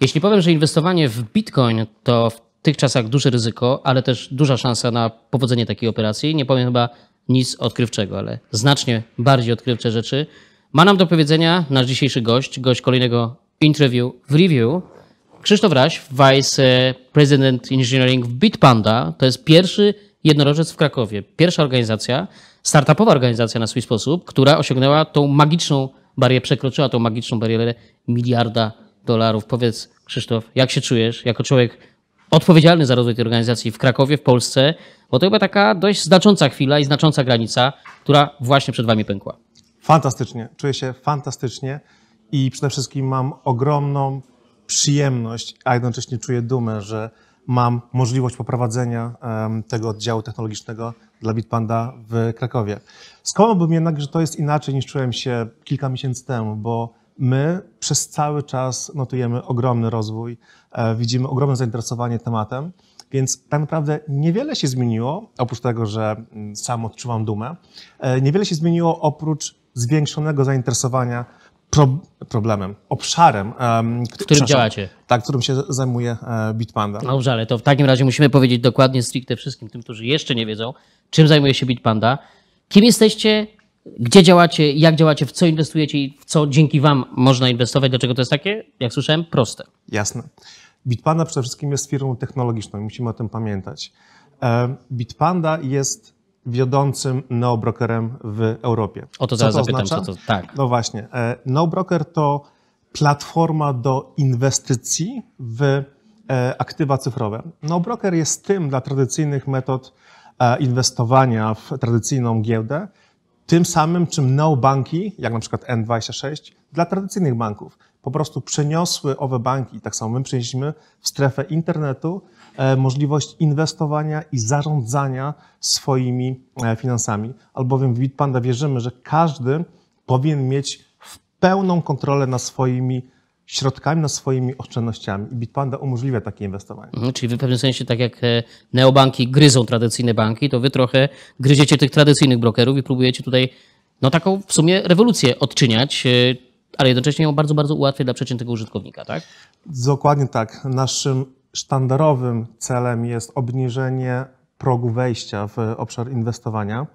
Jeśli powiem, że inwestowanie w bitcoin to w tych czasach duże ryzyko, ale też duża szansa na powodzenie takiej operacji, nie powiem chyba nic odkrywczego, ale znacznie bardziej odkrywcze rzeczy, ma nam do powiedzenia nasz dzisiejszy gość, gość kolejnego interview w review. Krzysztof Raś, Vice President Engineering w Bitpanda. To jest pierwszy jednorożec w Krakowie. Pierwsza organizacja, startupowa organizacja na swój sposób, która osiągnęła tą magiczną barierę, przekroczyła tą magiczną barierę miliarda dolarów. Powiedz, Krzysztof, jak się czujesz jako człowiek odpowiedzialny za rozwój tej organizacji w Krakowie, w Polsce, bo to chyba taka dość znacząca chwila i znacząca granica, która właśnie przed Wami pękła. Fantastycznie, czuję się fantastycznie i przede wszystkim mam ogromną przyjemność, a jednocześnie czuję dumę, że mam możliwość poprowadzenia tego oddziału technologicznego dla Bitpanda w Krakowie. Skłamałbym jednak, że to jest inaczej niż czułem się kilka miesięcy temu, bo my przez cały czas notujemy ogromny rozwój, e, widzimy ogromne zainteresowanie tematem, więc tak naprawdę niewiele się zmieniło, oprócz tego, że mm, sam odczuwam dumę, e, niewiele się zmieniło oprócz zwiększonego zainteresowania pro, problemem, obszarem, um, którym działacie. Tak, którym się zajmuje Bitpanda. E, Bitpanda. Dobrze, ale to w takim razie musimy powiedzieć dokładnie stricte wszystkim tym, którzy jeszcze nie wiedzą, czym zajmuje się Bitpanda, kim jesteście, gdzie działacie, jak działacie, w co inwestujecie i w co dzięki Wam można inwestować, dlaczego to jest takie, jak słyszałem, proste. Jasne. Bitpanda przede wszystkim jest firmą technologiczną, musimy o tym pamiętać. E, Bitpanda jest wiodącym neobrokerem w Europie. O to zaraz co to zapytam, oznacza? co to tak. No właśnie. E, neobroker to platforma do inwestycji w e, aktywa cyfrowe. Neobroker jest tym dla tradycyjnych metod e, inwestowania w tradycyjną giełdę, tym samym, czym neobanki, jak na przykład N26, dla tradycyjnych banków. Po prostu przeniosły owe banki, tak samo my przenieśliśmy w strefę internetu, E, możliwość inwestowania i zarządzania swoimi e, finansami, albowiem w Bitpanda wierzymy, że każdy powinien mieć w pełną kontrolę nad swoimi środkami, nad swoimi oszczędnościami. I Bitpanda umożliwia takie inwestowanie. Mhm, czyli w pewnym sensie, tak jak e, neobanki gryzą tradycyjne banki, to wy trochę gryziecie tych tradycyjnych brokerów i próbujecie tutaj no taką w sumie rewolucję odczyniać, ale jednocześnie ją bardzo, bardzo ułatwia dla przeciętnego użytkownika, tak? Dokładnie tak. Naszym sztandarowym celem jest obniżenie progu wejścia w obszar inwestowania.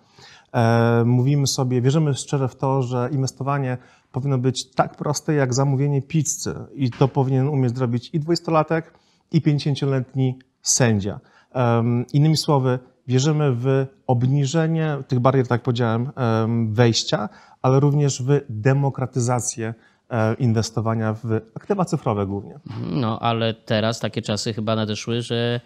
E, mówimy sobie, wierzymy szczerze w to, że inwestowanie powinno być tak proste jak zamówienie pizzy i to powinien umieć zrobić i dwudziestolatek, i 50-letni sędzia. Innymi słowy, wierzymy w obniżenie tych barier, tak powiedziałem, wejścia, ale również w demokratyzację E, inwestowania w aktywa cyfrowe głównie. No, ale teraz takie czasy chyba nadeszły, że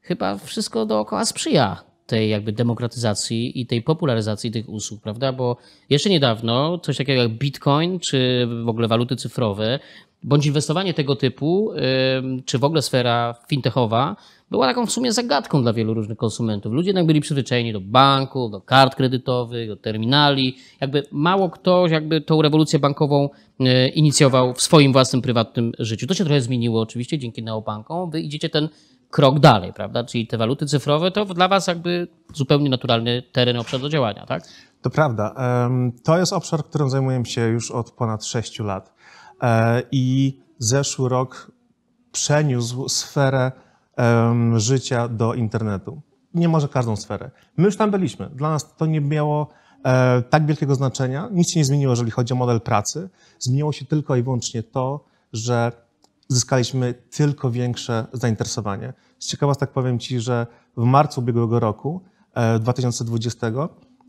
chyba wszystko dookoła sprzyja tej jakby demokratyzacji i tej popularyzacji tych usług, prawda? Bo jeszcze niedawno coś takiego jak bitcoin czy w ogóle waluty cyfrowe bądź inwestowanie tego typu, czy w ogóle sfera fintechowa była taką w sumie zagadką dla wielu różnych konsumentów. Ludzie jednak byli przyzwyczajeni do banków, do kart kredytowych, do terminali. Jakby mało ktoś jakby tą rewolucję bankową e, inicjował w swoim własnym prywatnym życiu. To się trochę zmieniło oczywiście dzięki neobankom. Wy idziecie ten krok dalej, prawda? Czyli te waluty cyfrowe to dla was jakby zupełnie naturalny teren, obszar do działania, tak? To prawda. To jest obszar, którym zajmuję się już od ponad 6 lat. E, I zeszły rok przeniósł sferę um, życia do internetu. Nie może każdą sferę. My już tam byliśmy. Dla nas to nie miało e, tak wielkiego znaczenia. Nic się nie zmieniło, jeżeli chodzi o model pracy. Zmieniło się tylko i wyłącznie to, że zyskaliśmy tylko większe zainteresowanie. Z ciekawostek powiem Ci, że w marcu ubiegłego roku, e, 2020,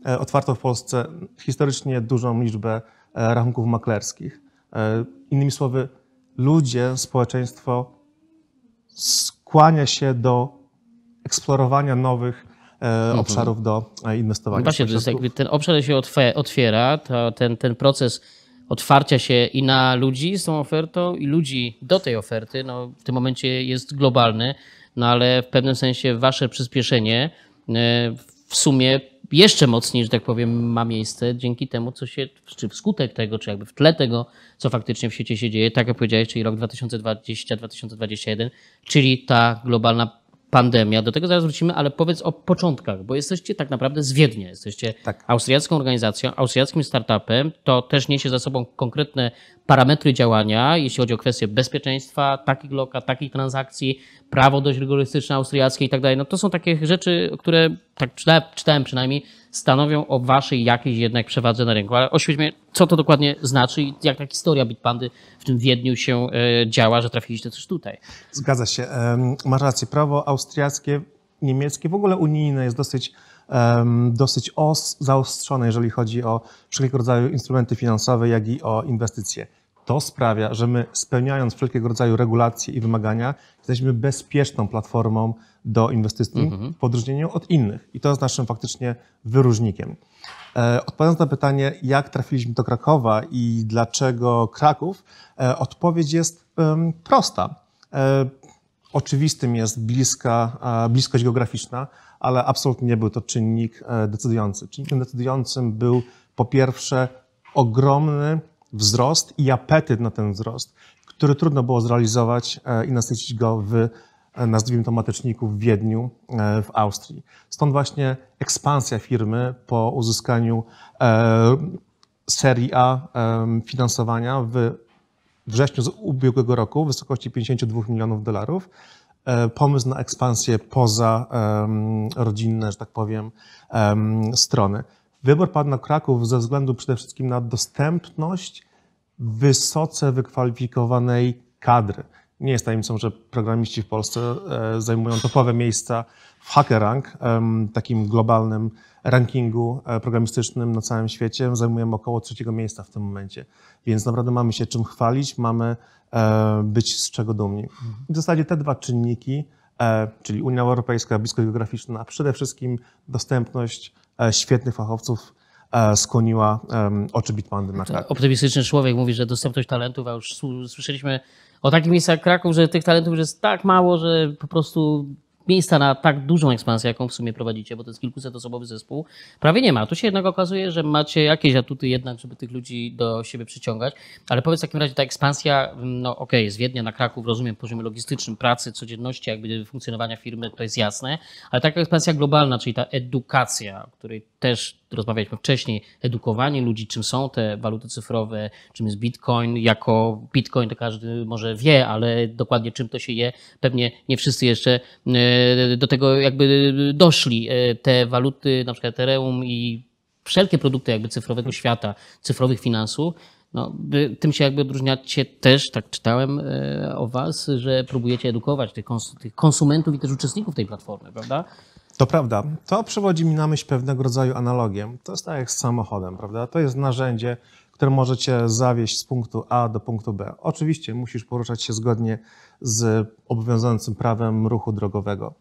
e, otwarto w Polsce historycznie dużą liczbę e, rachunków maklerskich. E, innymi słowy, ludzie, społeczeństwo skłania się do eksplorowania nowych e, mhm. obszarów do e, inwestowania. No właśnie, to jest jakby ten obszar się otwiera, ten, ten proces otwarcia się i na ludzi z tą ofertą, i ludzi do tej oferty, no, w tym momencie jest globalny, no ale w pewnym sensie wasze przyspieszenie e, w sumie jeszcze mocniej, że tak powiem, ma miejsce dzięki temu, co się, czy wskutek tego, czy jakby w tle tego, co faktycznie w świecie się dzieje, tak jak powiedziałeś, czyli rok 2020-2021, czyli ta globalna pandemia. Do tego zaraz wrócimy, ale powiedz o początkach, bo jesteście tak naprawdę z Wiednia. Jesteście tak. austriacką organizacją, austriackim startupem. To też niesie za sobą konkretne parametry działania, jeśli chodzi o kwestie bezpieczeństwa, takich lokat, takich transakcji, prawo dość rygorystyczne austriackie i tak dalej. No to są takie rzeczy, które tak czytałem, czytałem przynajmniej, stanowią o waszej jakiejś jednak przewadze na rynku. Ale oświećmy, co to dokładnie znaczy i jak ta historia Bitpandy w tym Wiedniu się e, działa, że trafiliście też tutaj. Zgadza się. Masz rację. Prawo austriackie, niemieckie, w ogóle unijne jest dosyć dosyć os, zaostrzone, jeżeli chodzi o wszelkiego rodzaju instrumenty finansowe, jak i o inwestycje. To sprawia, że my spełniając wszelkiego rodzaju regulacje i wymagania, jesteśmy bezpieczną platformą do inwestycji mhm. w odróżnieniu od innych. I to jest naszym faktycznie wyróżnikiem. E, odpowiadając na pytanie, jak trafiliśmy do Krakowa i dlaczego Kraków, e, odpowiedź jest prosta. E, oczywistym jest bliska, bliskość geograficzna, ale absolutnie nie był to czynnik decydujący. Czynnikiem decydującym był po pierwsze ogromny wzrost i apetyt na ten wzrost, który trudno było zrealizować e, i nasycić go w, e, nazwijmy to, mateczniku w Wiedniu, e, w Austrii. Stąd właśnie ekspansja firmy po uzyskaniu serii A finansowania w wrześniu z ubiegłego roku w wysokości 52 milionów dolarów. Pomysł na ekspansję poza rodzinne, że tak powiem, strony. Wybór padł na Kraków ze względu przede wszystkim na dostępność wysoce wykwalifikowanej kadry. Nie jest tajemnicą, że programiści w Polsce e, zajmują topowe miejsca w Hackerrank, takim globalnym rankingu e, programistycznym na całym świecie. Zajmujemy około trzeciego miejsca w tym momencie, więc naprawdę mamy się czym chwalić, mamy e, być z czego dumni. W zasadzie te dwa czynniki E, czyli Unia Europejska, blisko geograficzna, a przede wszystkim dostępność e, świetnych fachowców e, skłoniła oczy Bitmandy na Kraków. Optymistyczny człowiek mówi, że dostępność talentów, a już słyszeliśmy o takim miejscu jak Kraków, że tych talentów jest tak mało, że po prostu miejsca na tak dużą ekspansję, jaką w sumie prowadzicie, bo to jest kilkuset osobowy zespół, prawie nie ma. Tu się jednak okazuje, że macie jakieś atuty jednak, żeby tych ludzi do siebie przyciągać, ale powiedz w takim razie ta ekspansja, mm, no okej, okay, z Wiednia na Kraków, rozumiem, poziomie logistycznym, pracy, codzienności, jakby funkcjonowania firmy, to jest jasne, ale taka ekspansja globalna, czyli ta edukacja, o której też rozmawialiśmy wcześniej, edukowanie ludzi, czym są te waluty cyfrowe, czym jest bitcoin. Jako bitcoin to każdy może wie, ale dokładnie czym to się je, pewnie nie wszyscy jeszcze e, do tego jakby doszli. E, te waluty, na przykład Ethereum i wszelkie produkty jakby cyfrowego świata, cyfrowych finansów, no, tym się jakby odróżniacie też, tak czytałem e, o Was, że próbujecie edukować tych, konsumentów i też uczestników tej platformy, prawda? To prawda. To przywodzi mi na myśl pewnego rodzaju analogiem. To jest tak jak z samochodem, prawda? To jest narzędzie, które możecie zawieźć z punktu A do punktu B. Oczywiście musisz poruszać się zgodnie z obowiązującym prawem ruchu drogowego.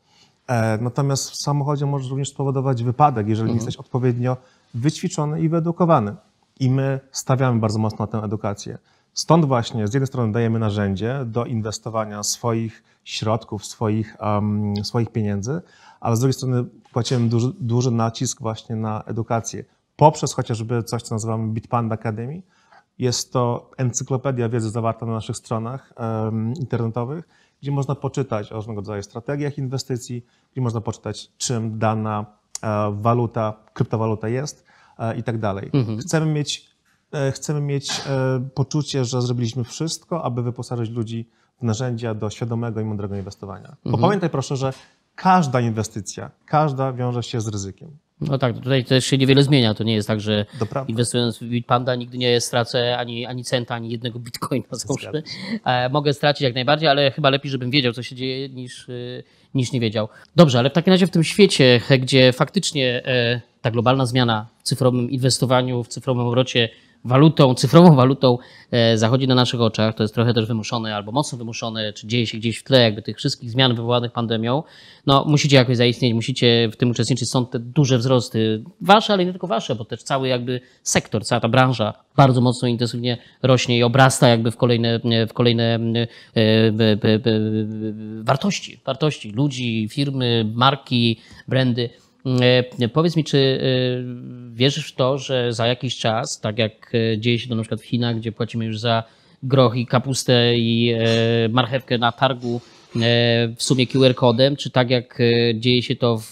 E, natomiast w samochodzie możesz również spowodować wypadek, jeżeli mhm. nie jesteś odpowiednio wyćwiczony i wyedukowany. I my stawiamy bardzo mocno na tę edukację. Stąd właśnie z jednej strony dajemy narzędzie do inwestowania swoich środków, swoich, um, swoich pieniędzy, ale z drugiej strony kładziemy duży, duży nacisk właśnie na edukację. Poprzez chociażby coś, co nazywamy Bitpanda Academy. Jest to encyklopedia wiedzy zawarta na naszych stronach um, internetowych, gdzie można poczytać o różnego rodzaju strategiach inwestycji, gdzie można poczytać, czym dana e, waluta, kryptowaluta jest e, i tak dalej. Mhm. Chcemy mieć, e, chcemy mieć e, poczucie, że zrobiliśmy wszystko, aby wyposażyć ludzi w narzędzia do świadomego i mądrego inwestowania. Mhm. Bo pamiętaj proszę, że każda inwestycja, każda wiąże się z ryzykiem. No tak, tutaj też się niewiele zmienia. To nie jest tak, że inwestując w Bitpanda nigdy nie stracę ani, ani centa, ani jednego bitcoina załóżmy. E, mogę stracić jak najbardziej, ale chyba lepiej, żebym wiedział, co się dzieje, niż, e, niż nie wiedział. Dobrze, ale w takim razie w tym świecie, gdzie faktycznie e, ta globalna zmiana w cyfrowym inwestowaniu, w cyfrowym obrocie walutą, cyfrową walutą zachodzi na naszych oczach. To jest trochę też wymuszone albo mocno wymuszone, czy dzieje się gdzieś w tle jakby tych wszystkich zmian wywołanych pandemią. No musicie jakoś zaistnieć, musicie w tym uczestniczyć. Są te duże wzrosty wasze, ale nie tylko wasze, bo też cały jakby sektor, cała ta branża bardzo mocno intensywnie rośnie i obrasta jakby w kolejne, w kolejne wartości, wartości ludzi, firmy, marki, brandy. E, powiedz mi, czy e, wierzysz w to, że za jakiś czas, tak jak e, dzieje się to na przykład w Chinach, gdzie płacimy już za groch i kapustę i marchewkę na targu w sumie QR-kodem, czy tak jak dzieje się to w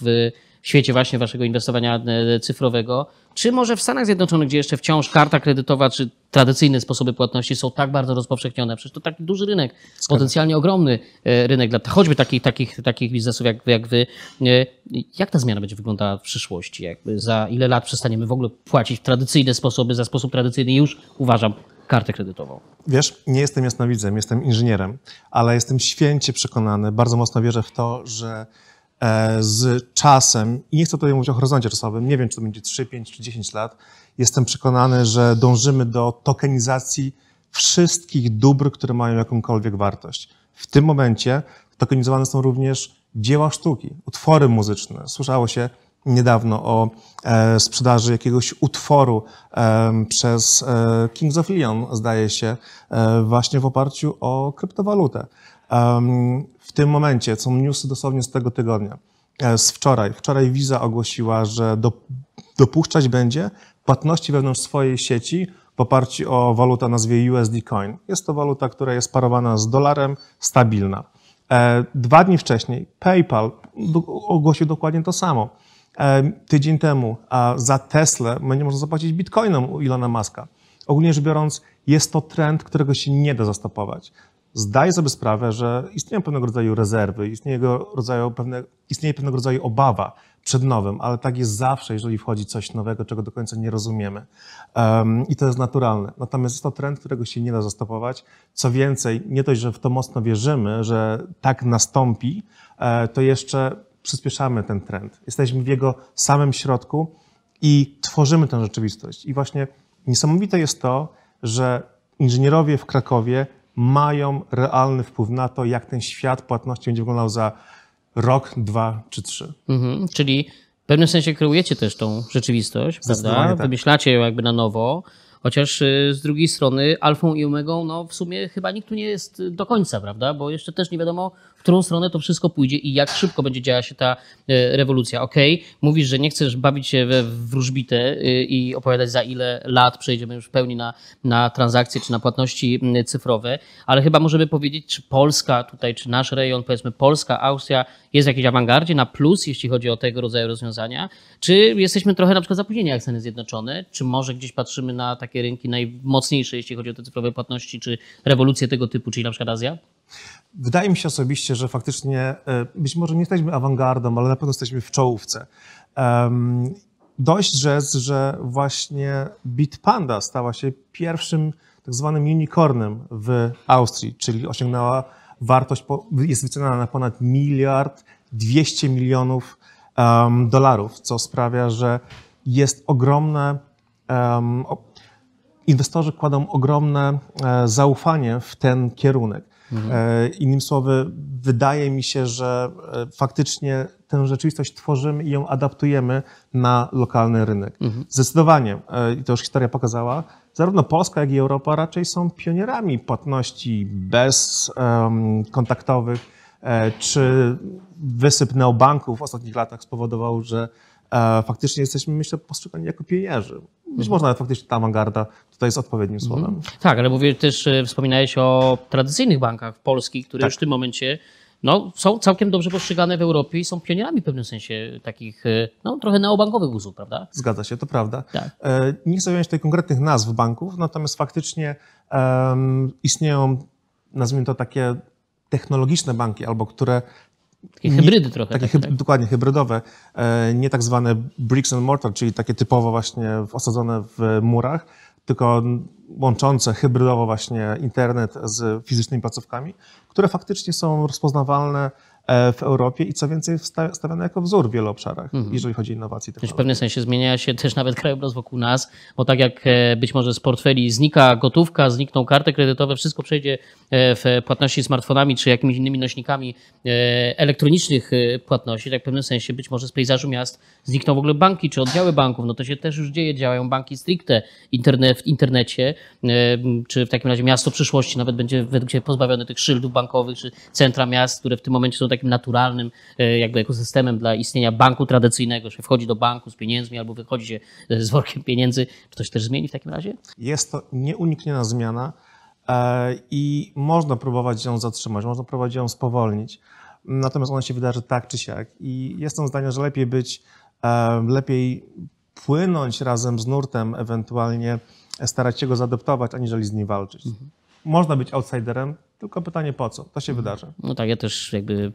świecie właśnie waszego inwestowania e, cyfrowego, czy może w Stanach Zjednoczonych, gdzie jeszcze wciąż karta kredytowa czy tradycyjne sposoby płatności są tak bardzo rozpowszechnione? Przecież to taki duży rynek, Skoro. potencjalnie ogromny e, rynek dla choćby takich, takich, takich biznesów jak, jak wy. E, jak ta zmiana będzie wyglądała w przyszłości? Jakby za ile lat przestaniemy w ogóle płacić tradycyjne sposoby, za sposób tradycyjny już uważam kartę kredytową? Wiesz, nie jestem jasnowidzem, jestem inżynierem, ale jestem święcie przekonany, bardzo mocno wierzę w to, że E, z czasem, i nie chcę tutaj mówić o horyzoncie czasowym, nie wiem, czy to będzie 3, 5 czy 10 lat, jestem przekonany, że dążymy do tokenizacji wszystkich dóbr, które mają jakąkolwiek wartość. W tym momencie tokenizowane są również dzieła sztuki, utwory muzyczne. Słyszało się niedawno o e, sprzedaży jakiegoś utworu e, przez e, Kings of Leon, zdaje się, e, właśnie w oparciu o kryptowalutę w tym momencie co newsy dosłownie z tego tygodnia, e, z wczoraj. Wczoraj Visa ogłosiła, że dopuszczać będzie płatności wewnątrz swojej sieci w oparciu o walutę o nazwie USD Coin. Jest to waluta, która jest parowana z dolarem, stabilna. E, dwa dni wcześniej PayPal ogłosił dokładnie to samo. E, tydzień temu za Tesla będzie można zapłacić bitcoinem u Ilona Maska. Ogólnie rzecz biorąc, jest to trend, którego się nie da zastopować zdaje sobie sprawę, że istnieją pewnego rodzaju rezerwy, istnieje, rodzaju pewne, istnieje pewnego rodzaju obawa przed nowym, ale tak jest zawsze, jeżeli wchodzi coś nowego, czego do końca nie rozumiemy. Um, I to jest naturalne. Natomiast jest to trend, którego się nie da zastopować. Co więcej, nie dość, że w to mocno wierzymy, że tak nastąpi, e, to jeszcze przyspieszamy ten trend. Jesteśmy w jego samym środku i tworzymy tę rzeczywistość. I właśnie niesamowite jest to, że inżynierowie w Krakowie mają realny wpływ na to, jak ten świat płatności będzie wyglądał za rok, dwa czy trzy. Mhm, czyli w pewnym sensie kreujecie też tą rzeczywistość, prawda? Tak. Wymyślacie ją jakby na nowo. Chociaż y, z drugiej strony alfą i omegą, no w sumie chyba nikt tu nie jest do końca, prawda? Bo jeszcze też nie wiadomo, w którą stronę to wszystko pójdzie i jak szybko będzie działać się ta e, rewolucja. Okej, okay, mówisz, że nie chcesz bawić się we wróżbite i opowiadać za ile lat przejdziemy już w pełni na, na transakcje czy na płatności cyfrowe, ale chyba możemy powiedzieć, czy Polska tutaj, czy nasz rejon, powiedzmy Polska, Austria jest w jakiejś awangardzie na plus, jeśli chodzi o tego rodzaju rozwiązania, czy jesteśmy trochę na przykład zapóźnieni jak Stany Zjednoczone, czy może gdzieś patrzymy na takie rynki najmocniejsze, jeśli chodzi o te cyfrowe płatności, czy rewolucje tego typu, czyli na przykład Azja? Wydaje mi się osobiście, że faktycznie e, być może nie jesteśmy awangardą, ale na pewno jesteśmy w czołówce. dość rzec, że właśnie Bitpanda stała się pierwszym tak zwanym unicornem w Austrii, czyli osiągnęła wartość, jest wyceniana na ponad miliard 200 milionów um, dolarów, co sprawia, że jest ogromne, um, inwestorzy kładą ogromne e, zaufanie w ten kierunek. Mhm. E, innymi słowy, wydaje mi się, że e, faktycznie tę rzeczywistość tworzymy i ją adaptujemy na lokalny rynek. Mhm. Zdecydowanie, e, i to już historia pokazała, zarówno Polska, jak i Europa raczej są pionierami płatności bezkontaktowych, czy wysyp neobanków w ostatnich latach spowodował, że E, faktycznie jesteśmy, myślę, postrzegani jako pionierzy. Być mhm. może nawet faktycznie ta awangarda tutaj jest odpowiednim mhm. słowem. Tak, ale mówię też, e, wspominałeś o tradycyjnych bankach polskich, które tak. już w tym momencie no, są całkiem dobrze postrzegane w Europie i są pionierami w pewnym sensie takich e, no, trochę neobankowych usług, prawda? Zgadza się, to prawda. Tak. Nie chcę wymieniać tutaj konkretnych nazw banków, natomiast faktycznie istnieją, nazwijmy to takie technologiczne banki, albo które takie hybrydy trochę. Takie tak? tak. Dokładnie, hybrydowe. E, nie tak zwane bricks and mortar, czyli takie typowo właśnie osadzone w murach, tylko łączące hybrydowo właśnie internet z fizycznymi placówkami, które faktycznie są rozpoznawalne E, w Europie i co więcej stawiane jako wzór w wielu obszarach, mhm. jeżeli chodzi o innowacje. w pewnym sensie zmienia się też nawet krajobraz wokół nas, bo tak jak e, być może z portfeli znika gotówka, znikną karty kredytowe, wszystko przejdzie e, w płatności smartfonami czy jakimiś innymi nośnikami elektronicznych płatności, tak w pewnym sensie być może z pejzażu miast znikną w ogóle banki czy oddziały banków, no to się też już dzieje, działają banki stricte interne w internecie, czy w takim razie miasto przyszłości nawet będzie według Ciebie pozbawione tych szyldów bankowych czy centra miast, które w tym momencie są tak takim naturalnym e, jakby ekosystemem dla istnienia banku tradycyjnego, że wchodzi do banku z pieniędzmi albo wychodzi się e, z workiem pieniędzy. Czy to się też zmieni w takim razie? Jest to nieunikniona zmiana e, i można próbować ją zatrzymać, można próbować ją spowolnić. Natomiast ona się wydarzy tak czy siak. I jestem zdania, że lepiej być, lepiej płynąć razem z nurtem, ewentualnie starać się go zadoptować, aniżeli z nim walczyć. Mhm. Można być outsiderem, tylko pytanie po co? To się mhm. wydarzy. No tak, ja też jakby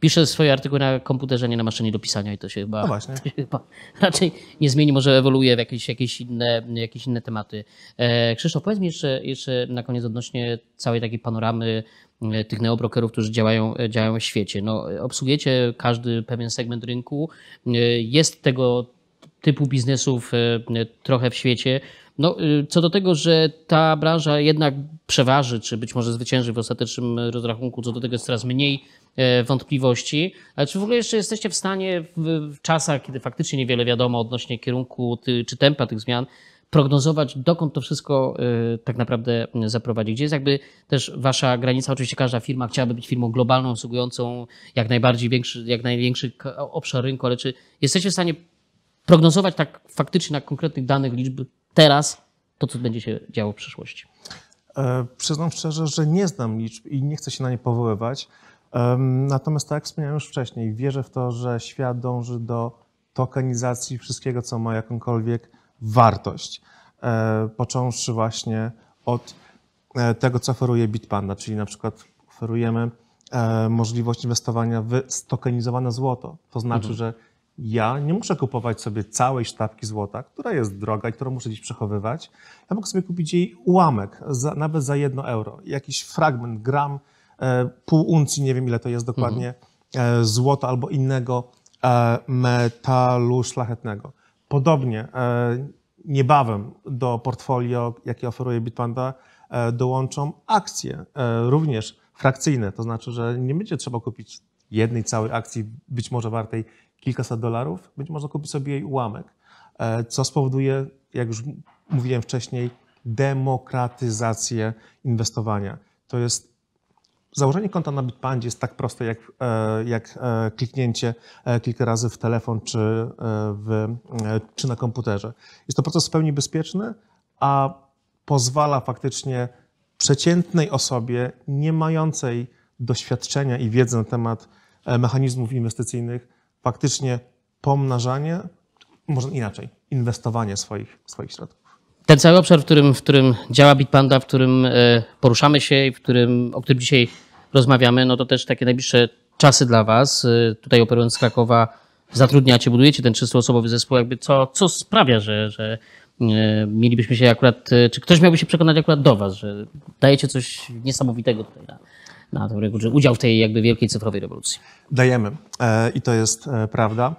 piszę swoje artykuły na komputerze, nie na maszynie do pisania i to się chyba, no właśnie. To się chyba raczej nie zmieni, może ewoluuje w jakieś, jakieś, inne, jakieś inne tematy. E, Krzysztof, powiedz mi jeszcze, jeszcze na koniec odnośnie całej takiej panoramy e, tych neobrokerów, którzy działają, e, działają w świecie. No, obsługujecie każdy pewien segment rynku, jest tego typu biznesów trochę w świecie. No, y, co do tego, że ta branża jednak przeważy, czy być może zwycięży w ostatecznym rozrachunku, co do tego jest coraz mniej e, wątpliwości. Ale czy w ogóle jeszcze jesteście w stanie w czasach, kiedy faktycznie niewiele wiadomo odnośnie kierunku czy tempa tych zmian, prognozować, dokąd to wszystko e, tak naprawdę zaprowadzi. Gdzie jest jakby też wasza granica? Oczywiście każda firma chciałaby być firmą globalną, obsługującą jak najbardziej większy, jak największy obszar rynku, ale czy jesteście w stanie prognozować tak faktycznie na konkretnych danych liczby? teraz to, co będzie się działo w przyszłości? E, przyznam szczerze, że nie znam liczb i nie chcę się na nie powoływać. natomiast, tak jak wspomniałem już wcześniej, wierzę w to, że świat dąży do tokenizacji wszystkiego, co ma jakąkolwiek wartość. E, począwszy właśnie od e, tego, co oferuje Bitpanda, czyli na przykład oferujemy możliwość inwestowania w stokenizowane złoto. To znaczy, mhm. że ja nie muszę kupować sobie całej sztabki złota, która jest droga i którą muszę gdzieś przechowywać. Ja mogę sobie kupić jej ułamek, za, nawet za jedno euro. Jakiś fragment, gram, e, pół uncji, nie wiem ile to jest dokładnie, mhm. e, złota albo innego e, metalu szlachetnego. Podobnie e, niebawem do portfolio, jakie oferuje Bitpanda, e, dołączą akcje, e, również frakcyjne. To znaczy, że nie będzie trzeba kupić jednej całej akcji, być może wartej kilkaset dolarów, będzie można kupić sobie jej ułamek, e, co spowoduje, jak już mówiłem wcześniej, demokratyzację inwestowania. To jest założenie konta na Bitpandzie jest tak proste jak, e, jak e, kliknięcie kilka razy w telefon czy, w, czy na komputerze. Jest to proces w pełni bezpieczny, a pozwala faktycznie przeciętnej osobie nie mającej doświadczenia i wiedzy na temat mechanizmów inwestycyjnych faktycznie pomnażanie, może inaczej, inwestowanie swoich, swoich środków. Ten cały obszar, w którym, w którym działa Bitpanda, w którym e, poruszamy się i w którym, o którym dzisiaj rozmawiamy, no to też takie najbliższe czasy dla Was. E, tutaj operując z Krakowa, zatrudniacie, budujecie ten 300-osobowy zespół, jakby co, co sprawia, że, że e, mielibyśmy się akurat, czy ktoś miałby się przekonać akurat do Was, że dajecie coś niesamowitego tutaj na, na udział w tej jakby wielkiej cyfrowej rewolucji. Dajemy e, i to jest e, prawda.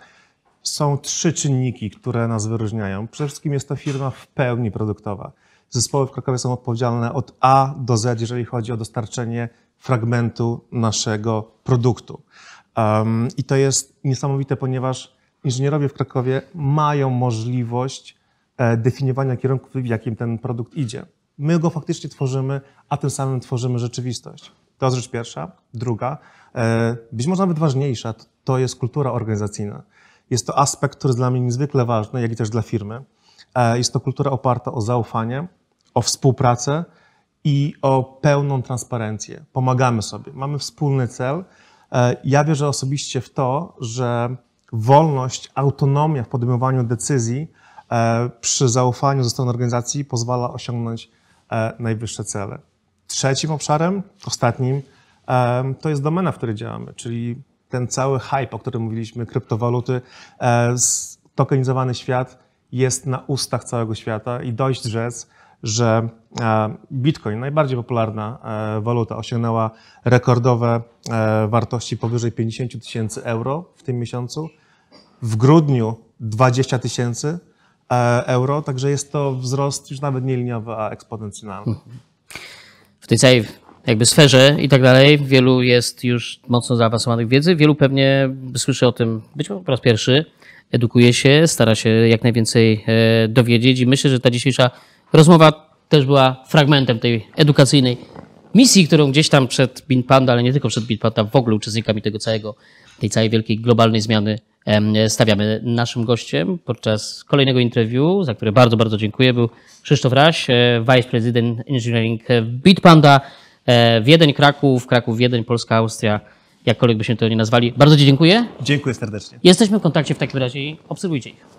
Są trzy czynniki, które nas wyróżniają. Przede wszystkim jest to firma w pełni produktowa. Zespoły w Krakowie są odpowiedzialne od A do Z, jeżeli chodzi o dostarczenie fragmentu naszego produktu. Um, I to jest niesamowite, ponieważ inżynierowie w Krakowie mają możliwość e, definiowania kierunku, w jakim ten produkt idzie. My go faktycznie tworzymy, a tym samym tworzymy rzeczywistość. To jest rzecz pierwsza. Druga, e, być może nawet ważniejsza, to jest kultura organizacyjna. Jest to aspekt, który jest dla mnie niezwykle ważny, jak i też dla firmy. E, jest to kultura oparta o zaufanie, o współpracę i o pełną transparencję. Pomagamy sobie, mamy wspólny cel. E, ja wierzę osobiście w to, że wolność, autonomia w podejmowaniu decyzji przy zaufaniu ze strony organizacji pozwala osiągnąć najwyższe cele. Trzecim obszarem, ostatnim, to jest domena, w której działamy, czyli ten cały hype, o którym mówiliśmy, kryptowaluty, e, tokenizowany świat jest na ustach całego świata i dość rzec, że e, Bitcoin, najbardziej popularna e, waluta, osiągnęła rekordowe wartości powyżej 50 tysięcy euro w tym miesiącu. W grudniu 20 tysięcy euro, także jest to wzrost już nawet nie liniowy, a eksponencjonalny w tej całej jakby sferze i tak dalej, wielu jest już mocno zaawansowanych wiedzy, wielu pewnie słyszy o tym być może po raz pierwszy, edukuje się, stara się jak najwięcej e, dowiedzieć i myślę, że ta dzisiejsza rozmowa też była fragmentem tej edukacyjnej misji, którą gdzieś tam przed Bin Panda, ale nie tylko przed Bin Panda, w ogóle uczestnikami tego całego, tej całej wielkiej globalnej zmiany stawiamy. Naszym gościem podczas kolejnego interwiu, za które bardzo, bardzo dziękuję, był Krzysztof Raś, e, Vice President Engineering Bitpanda, e, Wiedeń, Kraków, Kraków, Wiedeń, Polska, Austria, jakkolwiek byśmy to nie nazwali. Bardzo Ci dziękuję. Dziękuję serdecznie. Jesteśmy w kontakcie w takim razie i obserwujcie ich.